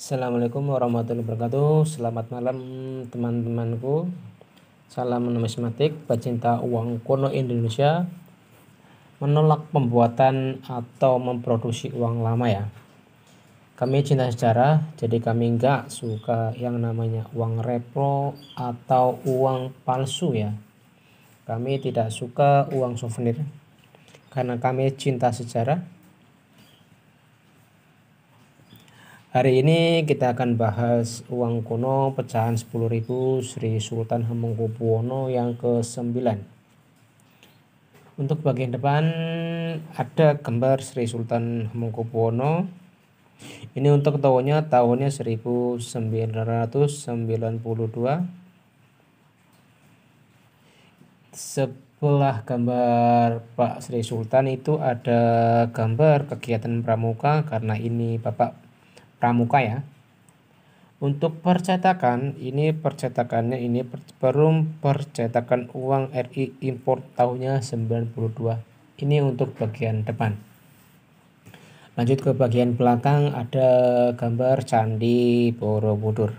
Assalamualaikum warahmatullahi wabarakatuh Selamat malam teman-temanku Salam numismatik Pecinta uang kuno Indonesia Menolak pembuatan atau memproduksi uang lama ya Kami cinta sejarah Jadi kami nggak suka yang namanya uang repro Atau uang palsu ya Kami tidak suka uang souvenir Karena kami cinta sejarah Hari ini kita akan bahas uang kuno pecahan 10.000 Sri Sultan Hamengkubuwono yang ke-9. Untuk bagian depan ada gambar Sri Sultan Hamengkubuwono. Ini untuk tahunnya tahunnya 1992. Sebelah gambar Pak Sri Sultan itu ada gambar kegiatan pramuka karena ini Bapak Pramuka ya. Untuk percetakan, ini percetakannya ini perum percetakan uang RI impor tahunnya 92. Ini untuk bagian depan. Lanjut ke bagian belakang ada gambar candi Borobudur.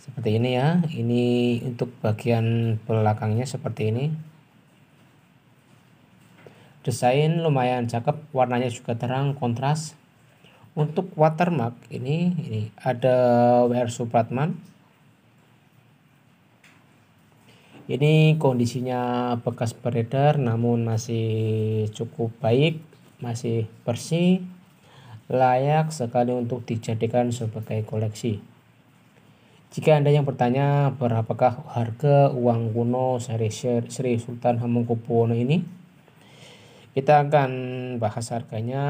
Seperti ini ya. Ini untuk bagian belakangnya seperti ini. Desain lumayan cakep, warnanya juga terang, kontras untuk watermark ini ini ada WR Supratman ini kondisinya bekas beredar namun masih cukup baik masih bersih layak sekali untuk dijadikan sebagai koleksi jika Anda yang bertanya berapakah harga uang kuno seri Sri Sultan Hamengkubuwono ini kita akan bahas harganya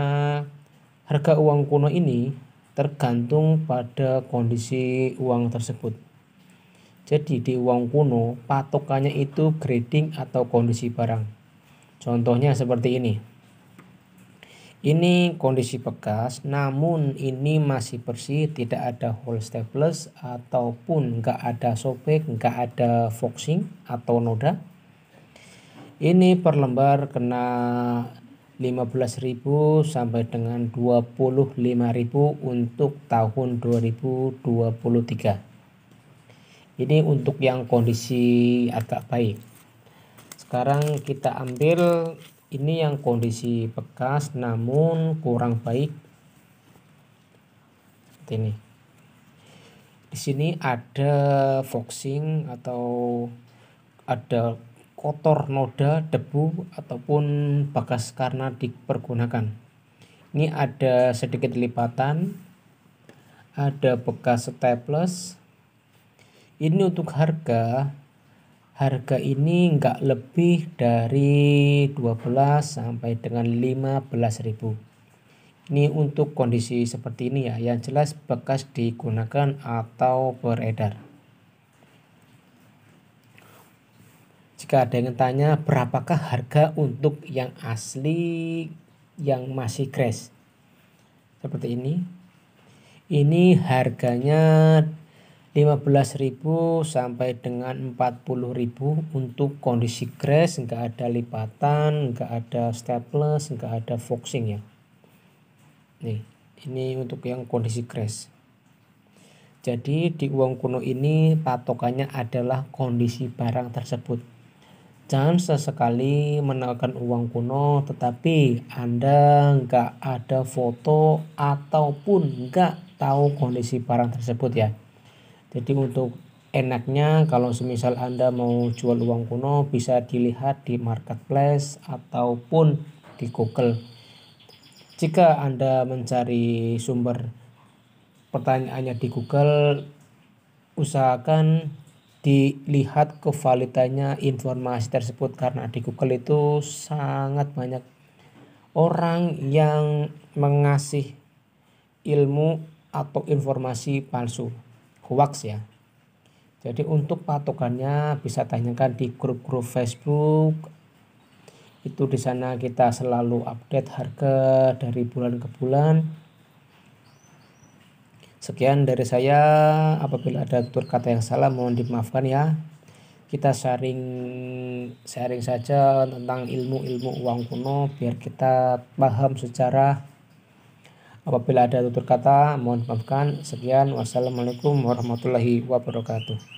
Harga uang kuno ini tergantung pada kondisi uang tersebut. Jadi di uang kuno patokannya itu grading atau kondisi barang. Contohnya seperti ini. Ini kondisi bekas namun ini masih bersih tidak ada hole staples ataupun nggak ada sobek nggak ada foxing atau noda. Ini per lembar kena 15.000 sampai dengan 25.000 untuk tahun 2023. Ini untuk yang kondisi agak baik. Sekarang kita ambil ini yang kondisi bekas namun kurang baik. Seperti ini. Di sini ada foxing atau ada kotor noda, debu, ataupun bekas karena dipergunakan. Ini ada sedikit lipatan, ada bekas staples. Ini untuk harga, harga ini enggak lebih dari 12 sampai dengan 15.000 Ini untuk kondisi seperti ini ya, yang jelas bekas digunakan atau beredar. Jika ada yang tanya berapakah harga untuk yang asli yang masih crash seperti ini. Ini harganya 15.000 sampai dengan 40.000 untuk kondisi crash enggak ada lipatan, enggak ada staples, enggak ada foxing ya. Nih, ini untuk yang kondisi crash. Jadi di uang kuno ini patokannya adalah kondisi barang tersebut. Jangan sesekali menekan uang kuno tetapi Anda nggak ada foto ataupun nggak tahu kondisi barang tersebut ya. Jadi untuk enaknya kalau semisal Anda mau jual uang kuno bisa dilihat di marketplace ataupun di Google. Jika Anda mencari sumber pertanyaannya di Google, usahakan dilihat kevalitanya informasi tersebut karena di Google itu sangat banyak orang yang mengasih ilmu atau informasi palsu hoax ya jadi untuk patokannya bisa tanyakan di grup-grup Facebook itu di sana kita selalu update harga dari bulan ke bulan Sekian dari saya. Apabila ada tutur kata yang salah mohon dimaafkan ya. Kita sharing sharing saja tentang ilmu-ilmu uang kuno biar kita paham secara Apabila ada tutur kata mohon dimaafkan. Sekian. Wassalamualaikum warahmatullahi wabarakatuh.